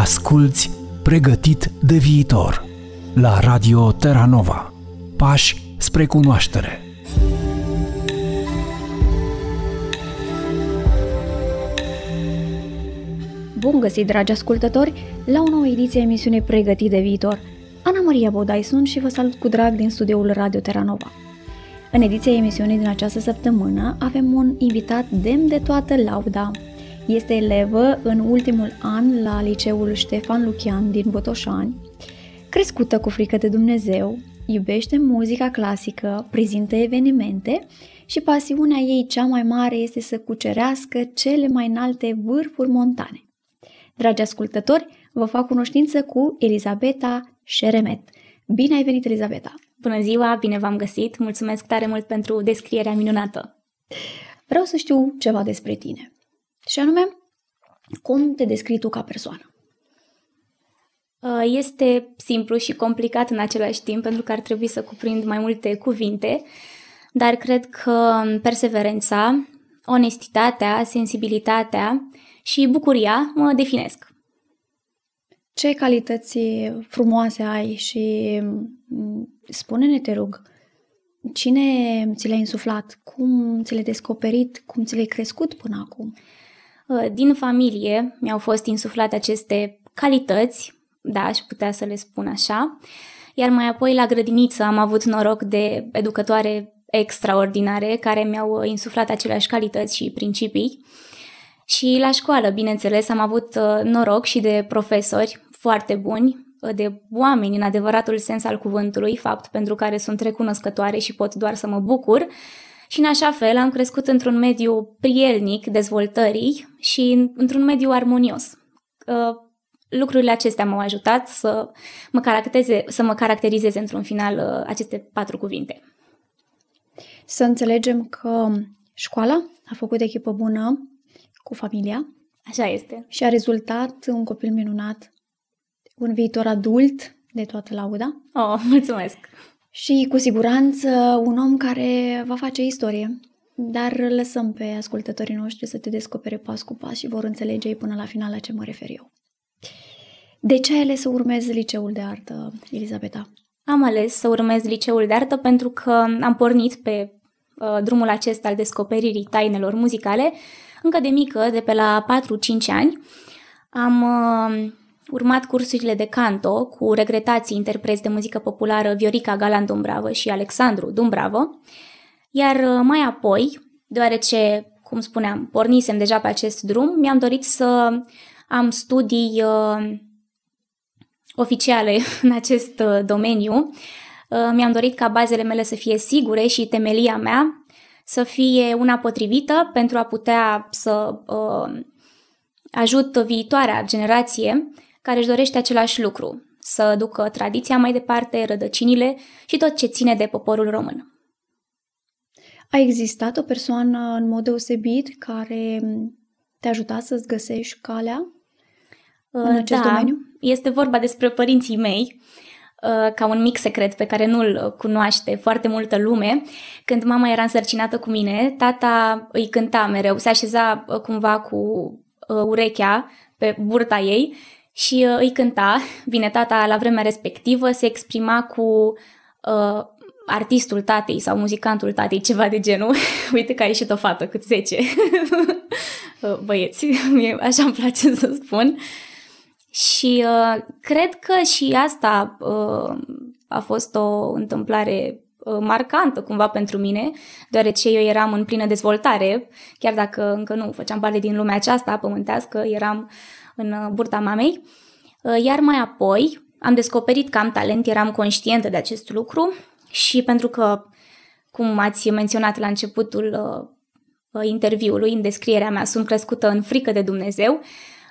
Asculți Pregătit de viitor la Radio Terranova. Pași spre cunoaștere. Bun găsit, dragi ascultători, la o nouă ediție a emisiunii Pregătit de viitor. Ana Maria Bodai sunt și vă salut cu drag din studioul Radio Terranova. În ediția emisiunii din această săptămână avem un invitat demn de toată lauda este elevă în ultimul an la liceul Ștefan Lucian din Botoșani. Crescută cu frică de Dumnezeu, iubește muzica clasică, prezintă evenimente și pasiunea ei cea mai mare este să cucerească cele mai înalte vârfuri montane. Dragi ascultători, vă fac cunoștință cu Elizabeta Șeremet. Bine ai venit, Elizabeta! Bună ziua, bine v-am găsit! Mulțumesc tare mult pentru descrierea minunată! Vreau să știu ceva despre tine. Și anume, cum te descrii tu ca persoană? Uh, este simplu și complicat în același timp, pentru că ar trebui să cuprind mai multe cuvinte, dar cred că um, perseverența, onestitatea, sensibilitatea și bucuria mă definesc. Ce calități frumoase ai și um, spune-ne, te rog, cine ți le-a insuflat? Cum ți le-ai descoperit? Cum ți le-ai crescut până acum? Uh, Uh, din familie mi-au fost insuflate aceste calități, da, aș putea să le spun așa, iar mai apoi la grădiniță am avut noroc de educătoare extraordinare care mi-au insuflat aceleași calități și principii. Și la școală, bineînțeles, am avut uh, noroc și de profesori foarte buni, uh, de oameni în adevăratul sens al cuvântului, fapt pentru care sunt recunoscătoare și pot doar să mă bucur. Și în așa fel am crescut într-un mediu prielnic dezvoltării, și într-un mediu armonios. Lucrurile acestea m-au ajutat să mă, caracteze, să mă caracterizeze într-un final uh, aceste patru cuvinte. Să înțelegem că școala a făcut echipă bună cu familia. Așa este. Și a rezultat un copil minunat, un viitor adult de toată lauda. Oh, mulțumesc! Și cu siguranță un om care va face istorie dar lăsăm pe ascultătorii noștri să te descopere pas cu pas și vor înțelege ei până la final la ce mă refer eu. De ce ai ales să urmezi liceul de artă, Elizabeta? Am ales să urmez liceul de artă pentru că am pornit pe uh, drumul acesta al descoperirii tainelor muzicale încă de mică, de pe la 4-5 ani. Am uh, urmat cursurile de canto cu regretații interpreți de muzică populară Viorica Galan Dumbravo și Alexandru Dumbravo. Uh, iar uh, mai apoi, deoarece, cum spuneam, pornisem deja pe acest drum, mi-am dorit să am studii uh, oficiale în acest uh, domeniu. Uh, mi-am dorit ca bazele mele să fie sigure și temelia mea să fie una potrivită pentru a putea să uh, ajut viitoarea generație care își dorește același lucru, să ducă tradiția mai departe, rădăcinile și tot ce ține de poporul român. A existat o persoană în mod deosebit care te-a ajutat să-ți găsești calea uh, în acest da, domeniu? Este vorba despre părinții mei uh, ca un mic secret pe care nu-l cunoaște foarte multă lume. Când mama era însărcinată cu mine, tata îi cânta mereu, se așeza uh, cumva cu urechea pe burta ei și îi cânta. Bine, tata la vremea respectivă se exprima cu artistul tatei sau muzicantul tatei, ceva de genul. Uite că a ieșit o fată, cât 10 uh, băieți, mie așa îmi place să spun. Și uh, cred că și asta uh, a fost o întâmplare uh, marcantă cumva pentru mine, deoarece eu eram în plină dezvoltare, chiar dacă încă nu făceam parte din lumea aceasta pământească, eram în uh, burta mamei. Iar mai apoi am descoperit că am talent, eram conștientă de acest lucru și pentru că, cum ați menționat la începutul uh, uh, interviului, în descrierea mea, sunt crescută în frică de Dumnezeu,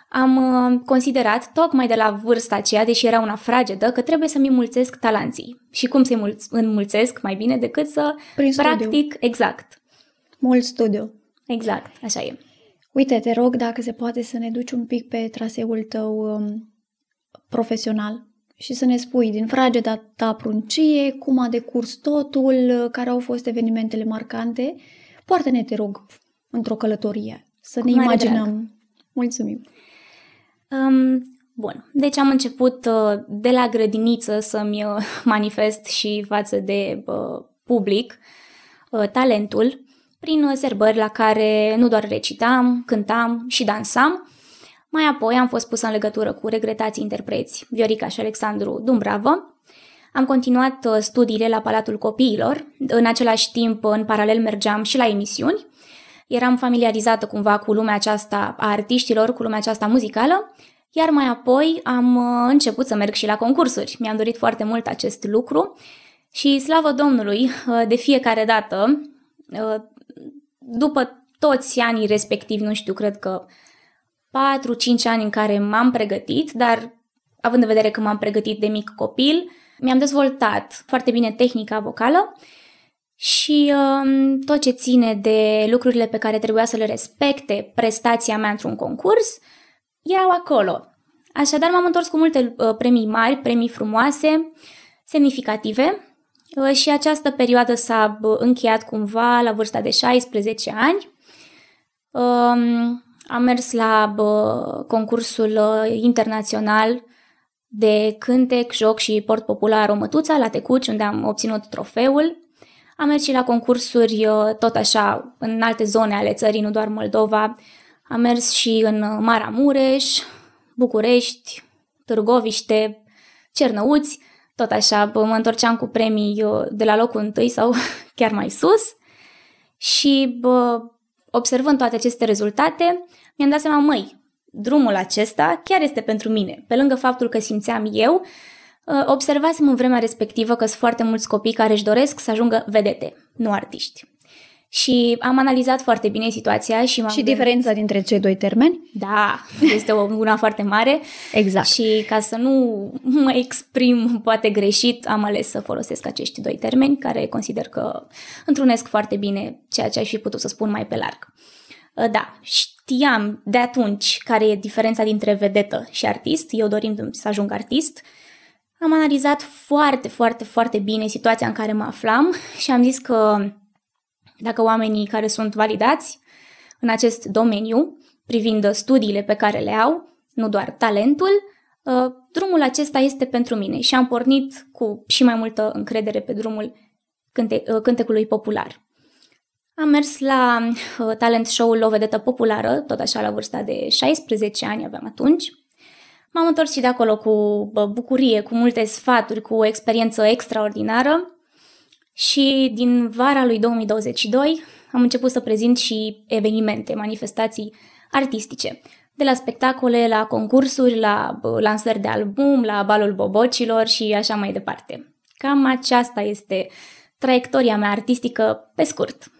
am uh, considerat, tocmai de la vârsta aceea, deși era una fragedă, că trebuie să-mi mulțesc talanții. Și cum să-i înmulțesc mai bine decât să Prin practic studiu. exact. Mult studiu. Exact, așa e. Uite, te rog dacă se poate să ne duci un pic pe traseul tău um, profesional, și să ne spui din frageda ta pruncie cum a decurs totul, care au fost evenimentele marcante. Poartă-ne, te rog, într-o călătorie, să Cu ne imaginăm. Drag. Mulțumim! Um, bun, deci am început uh, de la grădiniță să-mi uh, manifest și față de uh, public uh, talentul prin uh, serbări la care nu doar recitam, cântam și dansam, mai apoi am fost pusă în legătură cu regretați interpreți, Viorica și Alexandru Dumbravă. Am continuat uh, studiile la Palatul Copiilor. În același timp, în paralel, mergeam și la emisiuni. Eram familiarizată cumva cu lumea aceasta a artiștilor, cu lumea aceasta muzicală iar mai apoi am uh, început să merg și la concursuri. Mi-am dorit foarte mult acest lucru și slavă Domnului, uh, de fiecare dată, după toți anii respectiv, nu știu, cred că 4-5 ani în care m-am pregătit, dar având în vedere că m-am pregătit de mic copil, mi-am dezvoltat foarte bine tehnica vocală și um, tot ce ține de lucrurile pe care trebuia să le respecte prestația mea într-un concurs erau acolo. Așadar m-am întors cu multe uh, premii mari, premii frumoase, semnificative uh, și această perioadă s-a uh, încheiat cumva la vârsta de 16 ani. Um, am mers la bă, concursul ă, internațional de cântec, joc și port popular Omătuța la Tecuci, unde am obținut trofeul. Am mers și la concursuri ă, tot așa în alte zone ale țării, nu doar Moldova. Am mers și în Maramureș, București, Târgoviște, Cernăuți, tot așa mă întorceam cu premii ă, de la locul întâi sau chiar mai sus. Și bă, Observând toate aceste rezultate, mi-am dat seama, măi, drumul acesta chiar este pentru mine. Pe lângă faptul că simțeam eu, ă, observasem în vremea respectivă că sunt foarte mulți copii care își doresc să ajungă vedete, nu artiști și am analizat foarte bine situația și m-am Și gândit... diferența dintre cei doi termeni? Da, este una foarte mare. Exact. Și ca să nu mă exprim poate greșit, am ales să folosesc acești doi termeni care consider că întrunesc foarte bine ceea ce aș fi putut să spun mai pe larg. Uh, da, știam de atunci care e diferența dintre vedetă și artist. Eu dorim să ajung artist. Am analizat foarte, foarte, foarte bine situația în care mă aflam și am zis că dacă oamenii care sunt validați în acest domeniu, privind studiile pe care le au, nu doar talentul, ă, drumul acesta este pentru mine și am pornit cu și mai multă încredere pe drumul cânte- ă, cântecului popular. Am mers la ă, talent show-ul O Vedetă Populară, tot așa la vârsta de 16 ani aveam atunci. M-am întors și de acolo cu bucurie, cu multe sfaturi, cu o experiență extraordinară și din vara lui 2022 am început să prezint și evenimente, manifestații artistice, de la spectacole, la concursuri, la lansări de album, la balul bobocilor și așa mai departe. Cam aceasta este traiectoria mea artistică pe scurt.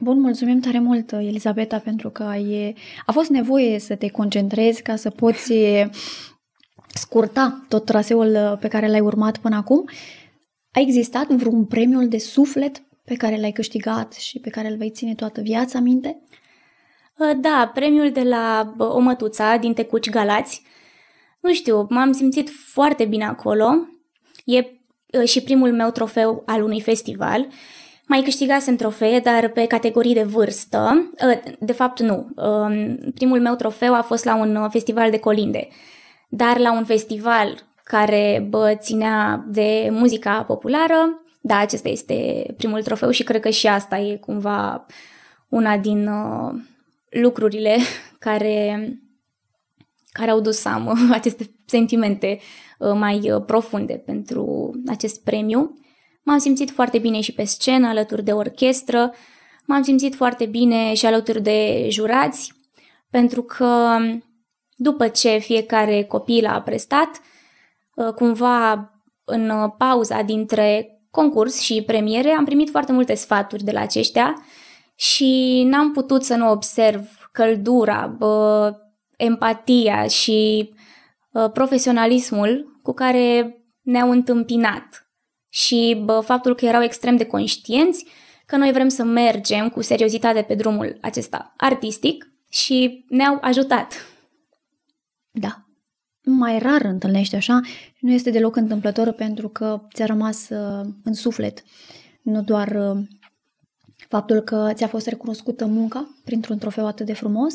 Bun, mulțumim tare mult, Elizabeta, pentru că ai, a fost nevoie să te concentrezi ca să poți scurta tot traseul pe care l-ai urmat până acum a existat vreun premiul de suflet pe care l-ai câștigat și pe care îl vei ține toată viața minte? Ă, da, premiul de la o mătuța din Tecuci Galați. Nu știu, m-am simțit foarte bine acolo. E ă, și primul meu trofeu al unui festival. Mai câștigasem trofee, dar pe categorii de vârstă. Ă, de fapt, nu. Primul meu trofeu a fost la un festival de colinde. Dar la un festival care bă, ținea de muzica populară. Da, acesta este primul trofeu și cred că și asta e cumva una din uh, lucrurile care, care au dus am uh, aceste sentimente uh, mai uh, profunde pentru acest premiu. M-am simțit foarte bine și pe scenă, alături de orchestră, m-am simțit foarte bine și alături de jurați, pentru că după ce fiecare copil a prestat, Uh, cumva în uh, pauza dintre concurs și premiere, am primit foarte multe sfaturi de la aceștia și n-am putut să nu observ căldura, bă, uh, empatia și bă, profesionalismul cu care ne-au întâmpinat și bă, faptul că erau extrem de conștienți că noi vrem să mergem cu seriozitate pe drumul acesta artistic și ne-au ajutat. Da mai rar întâlnești așa, nu este deloc întâmplător pentru că ți-a rămas uh, în suflet, nu doar uh, faptul că ți-a fost recunoscută munca printr-un trofeu atât de frumos,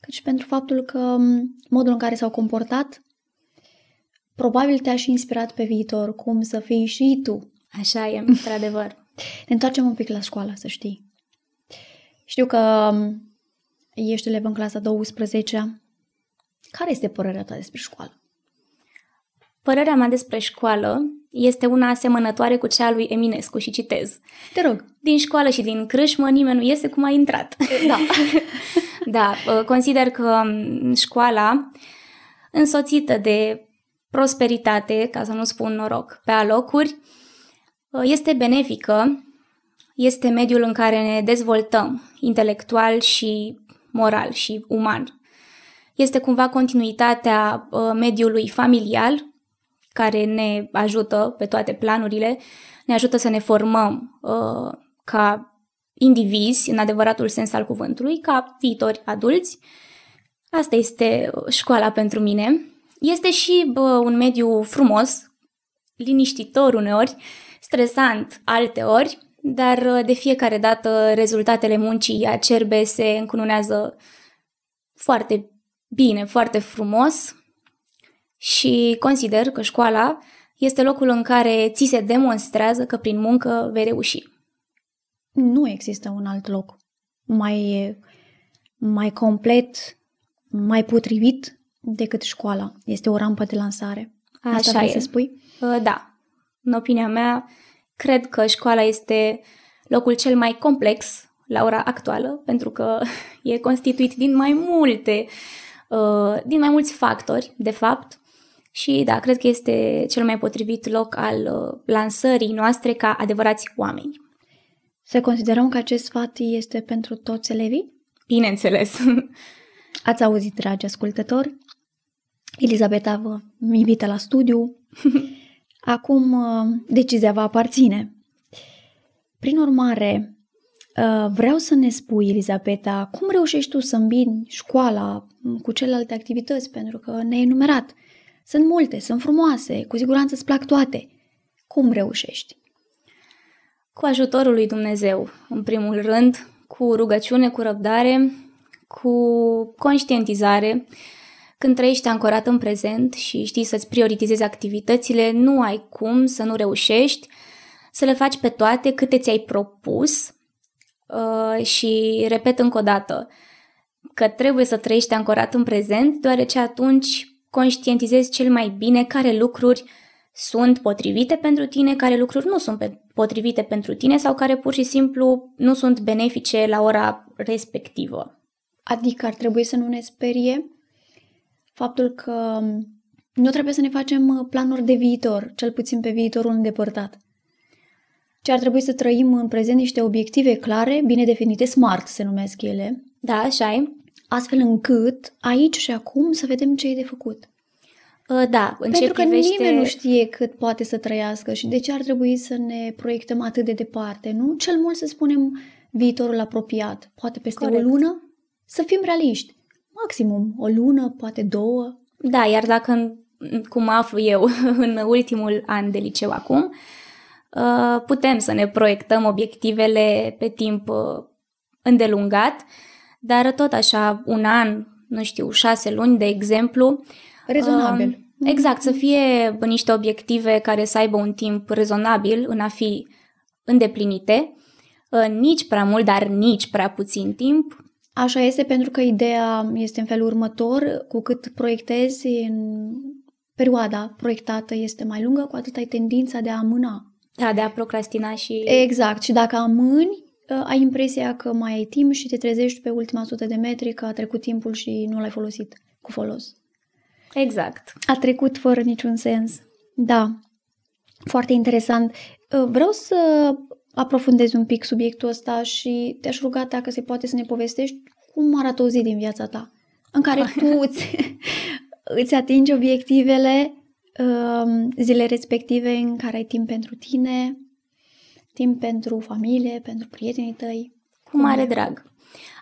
cât și pentru faptul că mm, modul în care s-au comportat probabil te-a și inspirat pe viitor cum să fii și tu. Așa e, într-adevăr. Ne întoarcem un pic la școală, să știi. Știu că mm, ești elev în clasa 12 care este părerea ta despre școală? Părerea mea despre școală este una asemănătoare cu cea a lui Eminescu și citez. Te rog. Din școală și din crâșmă nimeni nu iese cum a intrat. Da. da, consider că școala, însoțită de prosperitate, ca să nu spun noroc, pe alocuri, este benefică, este mediul în care ne dezvoltăm intelectual și moral și uman este cumva continuitatea uh, mediului familial, care ne ajută pe toate planurile, ne ajută să ne formăm uh, ca indivizi, în adevăratul sens al cuvântului, ca viitori adulți. Asta este uh, școala pentru mine. Este și bă, un mediu frumos, liniștitor uneori, stresant alteori, dar de fiecare dată rezultatele muncii acerbe se încununează foarte bine, foarte frumos și consider că școala este locul în care ți se demonstrează că prin muncă vei reuși. Nu există un alt loc mai, mai complet, mai potrivit decât școala. Este o rampă de lansare. Așa Asta vrei e. să spui? Ă, da. În opinia mea, cred că școala este locul cel mai complex la ora actuală, pentru că e constituit din mai multe Uh, din mai mulți factori, de fapt, și da, cred că este cel mai potrivit loc al uh, lansării noastre ca adevărați oameni. Să considerăm că acest sfat este pentru toți elevii? Bineînțeles. Ați auzit, dragi ascultători? Elisabeta vă invită la studiu. Acum uh, decizia va aparține. Prin urmare, Uh, vreau să ne spui, Elizabeta, cum reușești tu să îmbini școala mm, cu celelalte activități, pentru că ne-ai enumerat. Sunt multe, sunt frumoase, cu siguranță îți plac toate. Cum reușești? Cu ajutorul lui Dumnezeu, în primul rând, cu rugăciune, cu răbdare, cu conștientizare. Când trăiești ancorat în prezent și știi să-ți prioritizezi activitățile, nu ai cum să nu reușești, să le faci pe toate câte ți-ai propus Uh, și repet încă o dată că trebuie să trăiești ancorat în prezent, deoarece atunci conștientizezi cel mai bine care lucruri sunt potrivite pentru tine, care lucruri nu sunt potrivite pentru tine sau care pur și simplu nu sunt benefice la ora respectivă. Adică ar trebui să nu ne sperie faptul că nu trebuie să ne facem uh, planuri de viitor, cel puțin pe viitorul îndepărtat ci ar trebui să trăim în prezent niște obiective clare, bine definite, smart se numesc ele. Da, așa e. Astfel încât aici și acum să vedem ce e de făcut. Ă, da, în Pentru ce că privește... nimeni nu știe cât poate să trăiască și de ce ar trebui să ne proiectăm atât de departe, nu? Cel mult să spunem viitorul apropiat, poate peste Corect. o lună, să fim realiști. Maximum o lună, poate două. Da, iar dacă, mm, cum aflu eu în ultimul an de liceu acum, uh, Uh, putem să ne proiectăm obiectivele pe timp uh, îndelungat, dar tot așa un an, nu știu, șase luni, de exemplu. Rezonabil. Um, exact, să fie niște obiective care să aibă un timp rezonabil în a fi îndeplinite, uh, nici prea mult, dar nici prea puțin timp. Așa este pentru că ideea este în felul următor, cu cât proiectezi în perioada proiectată este mai lungă, cu atât ai tendința de a amâna a, de a procrastina și... Exact. Și dacă amâni, ă, ai impresia că mai ai timp și te trezești pe ultima sută de metri că a trecut timpul și nu l-ai folosit cu folos. Exact. A trecut fără niciun sens. Da. Foarte interesant. Ă, vreau să aprofundez un pic subiectul ăsta și te-aș ruga dacă se poate să ne povestești cum arată o zi din viața ta în care tu îți, îți atingi obiectivele Ehm, zile respective în care ai timp pentru tine, timp pentru familie, pentru prietenii tăi. Cu mare drag.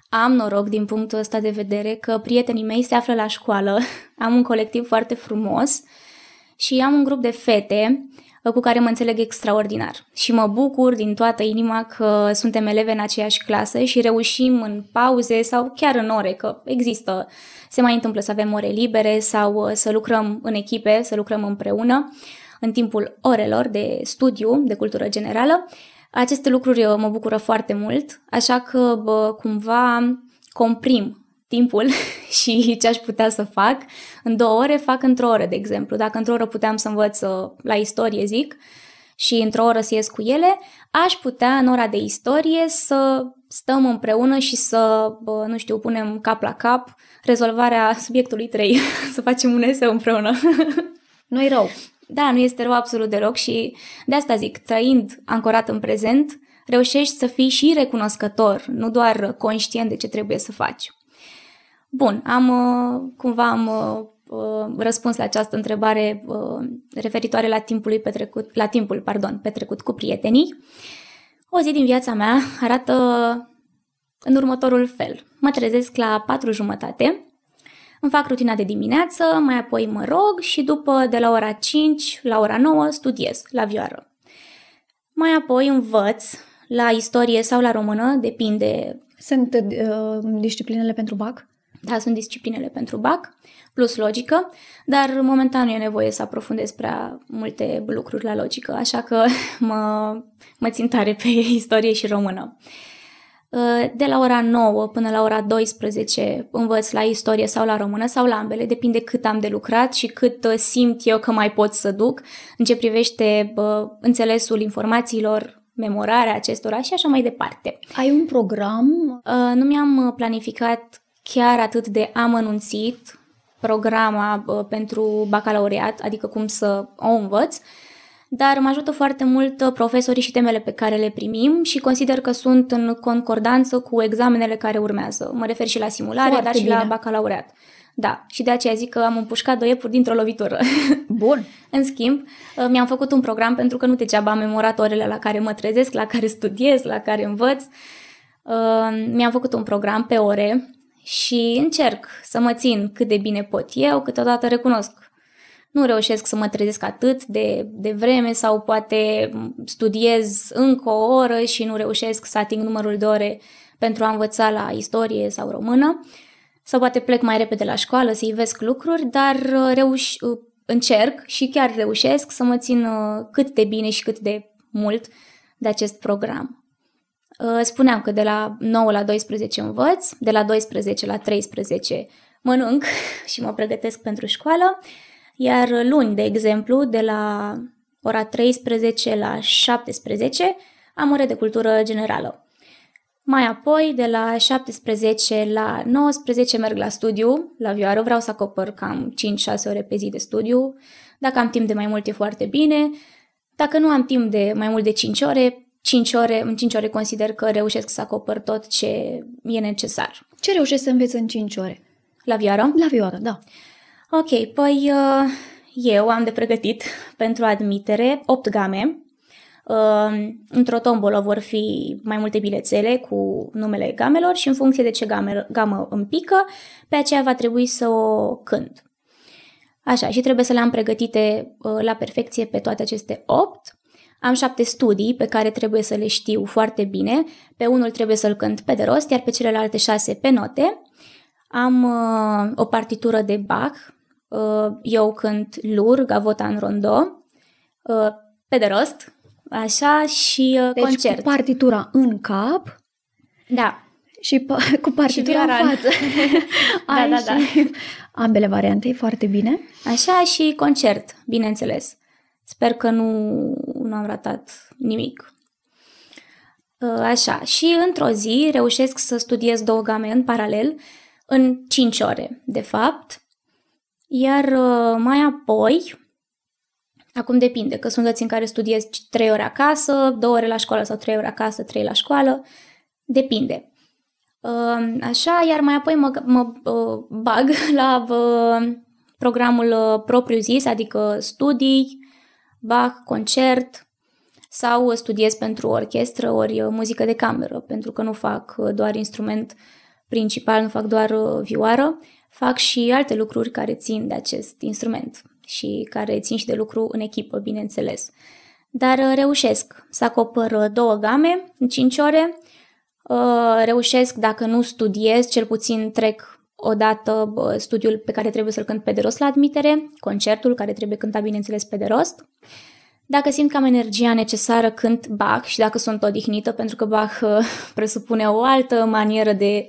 Am noroc din punctul ăsta de vedere că prietenii mei se află la școală. Am un colectiv foarte frumos uh, și am un grup de fete uh, cu care mă înțeleg extraordinar și mă bucur din toată inima că suntem eleve în aceeași clasă și reușim în pauze sau chiar în ore, că există, se mai întâmplă să avem ore libere sau uh, să lucrăm în echipe, să lucrăm împreună în timpul orelor de studiu, de cultură generală. Aceste lucruri uh, mă bucură foarte mult, așa că bă, cumva comprim timpul și ce aș putea să fac. În două ore fac într-o oră, de exemplu. Dacă într-o oră puteam să învăț uh, la istorie, zic, și într-o oră să ies cu ele, aș putea în ora de istorie să stăm împreună și să, uh, nu știu, punem cap la cap rezolvarea subiectului 3, să facem un eseu împreună. Nu-i rău. Da, nu este rău absolut deloc și de asta zic, trăind ancorat în prezent, reușești să fii și recunoscător, nu doar conștient de ce trebuie să faci. Bun, am uh, cumva am uh, uh, răspuns la această întrebare referitoare la timpul petrecut, la timpul, pardon, petrecut cu prietenii. O zi din viața mea arată în următorul fel. Mă trezesc la patru jumătate, îmi fac rutina de dimineață, mai apoi mă rog și după de la ora 5 la ora 9 studiez la vioară. Mai apoi învăț la istorie sau la română, depinde. Sunt uh, disciplinele pentru BAC? Da, sunt disciplinele pentru BAC, plus logică, dar momentan nu e nevoie să aprofundez prea multe lucruri la logică, așa că mă, mă țin tare pe istorie și română. Uh, de la ora 9 până la ora 12 învăț la istorie sau la română sau la ambele, depinde cât am de lucrat și cât uh, simt eu că mai pot să duc în ce privește bă, înțelesul informațiilor, memorarea acestora și așa mai departe. Ai un program? Uh, nu mi-am planificat chiar atât de amănunțit programa pentru bacalaureat, adică cum să o învăț, dar mă ajută foarte mult uh, profesorii și temele pe care le primim și consider că sunt în concordanță cu examenele care urmează. Mă refer și la simulare, foarte dar și bine. la bacalaureat. Da, și de aceea zic că am împușcat doi iepuri dintr-o lovitură. Bun. în schimb, uh, mi-am făcut un program pentru că nu degeaba am memorat orele la care mă trezesc, la care studiez, la care învăț. Uh, mi-am făcut un program pe ore și încerc să mă țin cât de bine pot eu, câteodată recunosc nu reușesc să mă trezesc atât de, de vreme sau poate studiez încă o oră și nu reușesc să ating numărul de ore pentru a învăța la istorie sau română sau poate plec mai repede la școală să i vesc lucruri, dar uh, reuș, uh, încerc și chiar reușesc să mă țin uh, cât de bine și cât de mult de acest program. Spuneam că de la 9 la 12 învăț, de la 12 la 13 mănânc și mă pregătesc pentru școală, iar luni, de exemplu, de la ora 13 la 17 am ore de cultură generală. Mai apoi, de la 17 la 19 merg la studiu, la vioară, vreau să acopăr cam 5-6 ore pe zi de studiu. Dacă am timp de mai mult e foarte bine, dacă nu am timp de mai mult de 5 ore, 5 ore, în 5 ore consider că reușesc să acopăr tot ce e necesar. Ce reușești să înveți în 5 ore? La vioară? La vioară, da. Ok, păi uh, eu am de pregătit pentru admitere 8 game. Uh, într-o tombolă vor fi mai multe bilețele cu numele gamelor și în funcție de ce game, gamă îmi pică, pe aceea va trebui să o cânt. Așa, și trebuie să le am pregătite uh, la perfecție pe toate aceste 8 am șapte studii pe care trebuie să le știu foarte bine. Pe unul trebuie să-l cânt pe de rost, iar pe celelalte șase pe note. Am uh, o partitură de Bach. Uh, eu cânt Lur, Gavota în Rondo, uh, pe de rost, așa, și uh, deci concert. Cu partitura în cap. Da. Și pa- cu partitura și în față. da, da, da. Ambele variante, e foarte bine. Așa și concert, bineînțeles. Sper că nu nu am ratat nimic. Uh, așa, și într-o zi reușesc să studiez două game în paralel, în 5 ore, de fapt, iar uh, mai apoi, acum depinde, că sunt dăți în care studiez 3 ore acasă, 2 ore la școală sau 3 ore acasă, 3 la școală, depinde. Uh, așa, iar mai apoi mă, mă bag la programul propriu zis, adică studii, Bach, concert sau studiez pentru orchestră ori uh, muzică de cameră, pentru că nu fac uh, doar instrument principal, nu fac doar uh, vioară, fac și alte lucruri care țin de acest instrument și care țin și de lucru în echipă, bineînțeles. Dar reușesc să acopăr două game în 5 ore, reușesc, dacă nu studiez, cel puțin trec odată studiul pe care trebuie să-l cânt pe de rost la admitere, concertul care trebuie cântat, bineînțeles, pe de rost. Dacă simt că am energia necesară cânt Bach și dacă sunt odihnită, pentru că Bach presupune o altă manieră de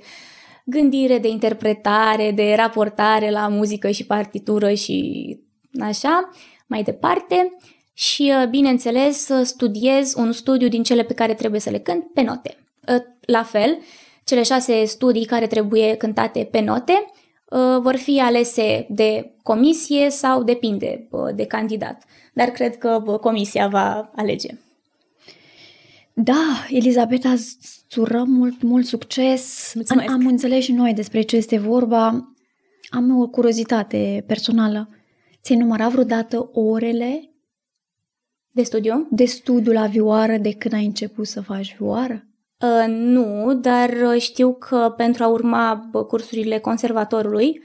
gândire, de interpretare, de raportare la muzică și partitură și așa, mai departe. Și, ă, bineînțeles, ă, studiez un studiu din cele pe care trebuie să le cânt pe note. Ă, la fel, cele șase studii care trebuie cântate pe note uh, vor fi alese de comisie sau depinde uh, de candidat. Dar cred că uh, comisia va alege. Da, Elizabeta, îți urăm mult, mult succes. Mulțumesc. Am, înțeles și noi despre ce este vorba. Am o curiozitate personală. Ți-ai numărat vreodată orele? De studiu? De studiu la vioară de când ai început să faci vioară? Ă, nu, dar ă, știu că pentru a urma cursurile conservatorului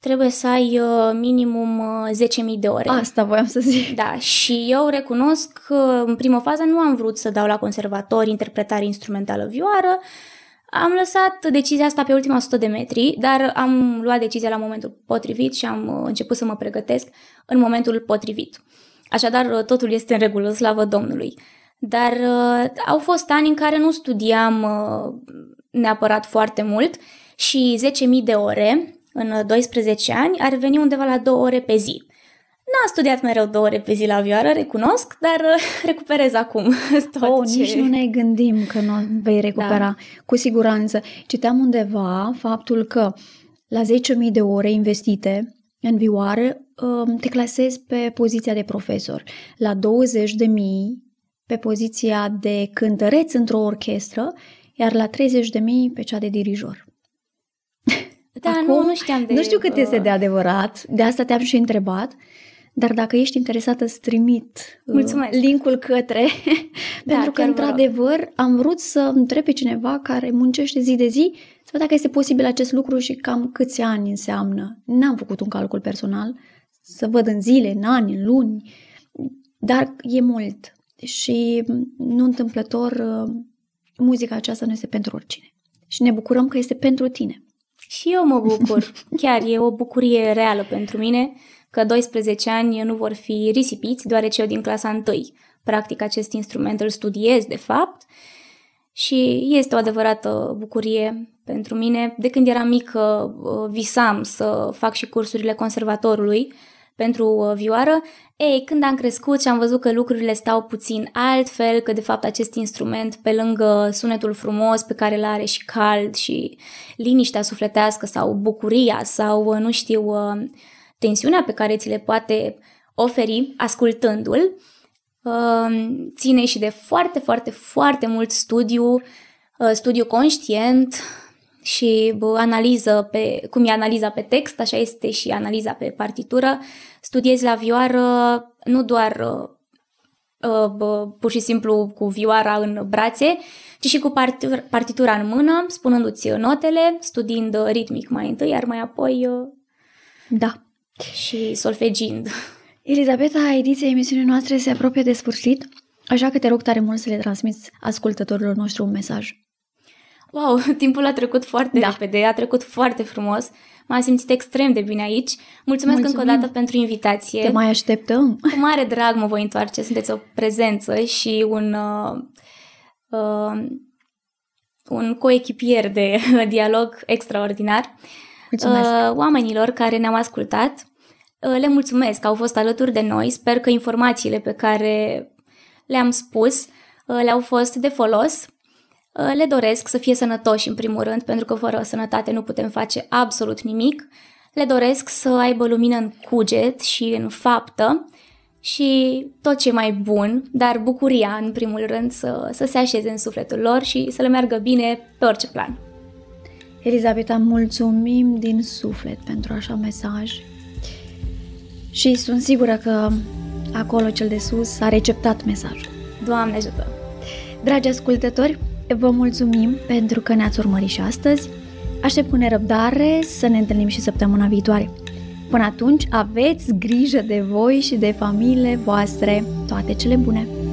trebuie să ai ă, minimum 10.000 de ore. Asta voiam să zic. Da, și eu recunosc că în primă fază nu am vrut să dau la conservator interpretare instrumentală vioară, am lăsat decizia asta pe ultima 100 de metri, dar am luat decizia la momentul potrivit și am început să mă pregătesc în momentul potrivit. Așadar, totul este în regulă, slavă Domnului. Dar uh, au fost ani în care nu studiam uh, neapărat foarte mult și 10.000 de ore în 12 ani ar veni undeva la 2 ore pe zi. N-am studiat mereu două ore pe zi la vioară, recunosc, dar uh, recuperez acum tot oh, ce... Nici nu ne gândim că nu vei recupera, da. cu siguranță. Citeam undeva faptul că la 10.000 de ore investite în vioară um, te clasezi pe poziția de profesor. La 20.000 pe poziția de cântăreț într-o orchestră, iar la 30.000 pe cea de dirijor. Da, Acum, nu, nu știam de... Nu știu cât este de adevărat, de asta te-am și întrebat, dar dacă ești interesată, îți trimit uh, Mulțumesc. linkul către, da, pentru că, într-adevăr, am vrut să întreb pe cineva care muncește zi de zi să văd dacă este posibil acest lucru și cam câți ani înseamnă. N-am făcut un calcul personal, să văd în zile, în ani, în luni, dar e mult și mm, nu întâmplător mm, muzica aceasta nu este pentru oricine. Și ne bucurăm că este pentru tine. Și eu mă bucur. Chiar e o bucurie reală pentru mine că 12 ani nu vor fi risipiți, deoarece eu din clasa 1 practic acest instrument, îl studiez de fapt și este o adevărată bucurie pentru mine. De când eram mică uh, visam să fac și cursurile conservatorului, pentru uh, vioară, ei, când am crescut și am văzut că lucrurile stau puțin altfel, că de fapt acest instrument, pe lângă sunetul frumos pe care îl are și cald și liniștea sufletească sau bucuria sau, uh, nu știu, uh, tensiunea pe care ți le poate oferi ascultându-l, ține și de foarte, foarte, foarte mult studiu, studiu conștient, și analiză pe, cum e analiza pe text, așa este și analiza pe partitură. Studiezi la vioară nu doar uh, uh, pur și simplu cu vioara în brațe, ci și cu partitura în mână, spunându-ți notele, studiind ritmic mai întâi, iar mai apoi uh, da. și solfegind. Elizabeta, ediția emisiunii noastre se apropie de sfârșit, așa că te rog tare mult să le transmiți ascultătorilor noștri un mesaj wow, timpul a trecut foarte da. repede, a trecut foarte frumos. M-am simțit extrem de bine aici. Mulțumesc Mulțumim. încă o dată pentru invitație. Te mai așteptăm. Cu mare drag mă voi întoarce. Sunteți o prezență și un uh, uh, un coechipier de dialog extraordinar. Mulțumesc. Uh, oamenilor care ne-au ascultat, uh, le mulțumesc că au fost alături de noi. Sper că informațiile pe care le-am spus uh, le-au fost de folos Uh, le doresc să fie sănătoși în primul rând, pentru că fără sănătate nu putem face absolut nimic. Le doresc să aibă lumină în cuget și în faptă și tot ce mai bun, dar bucuria în primul rând să, să se așeze în sufletul lor și să le meargă bine pe orice plan. Elizabeta, mulțumim din suflet pentru așa mesaj și sunt sigură că acolo cel de sus a receptat mesajul. Doamne ajută! Dragi ascultători, Vă mulțumim pentru că ne-ați urmărit și astăzi. Aștept cu nerăbdare să ne întâlnim și săptămâna viitoare. Până atunci, aveți grijă de voi și de familiile voastre. Toate cele bune!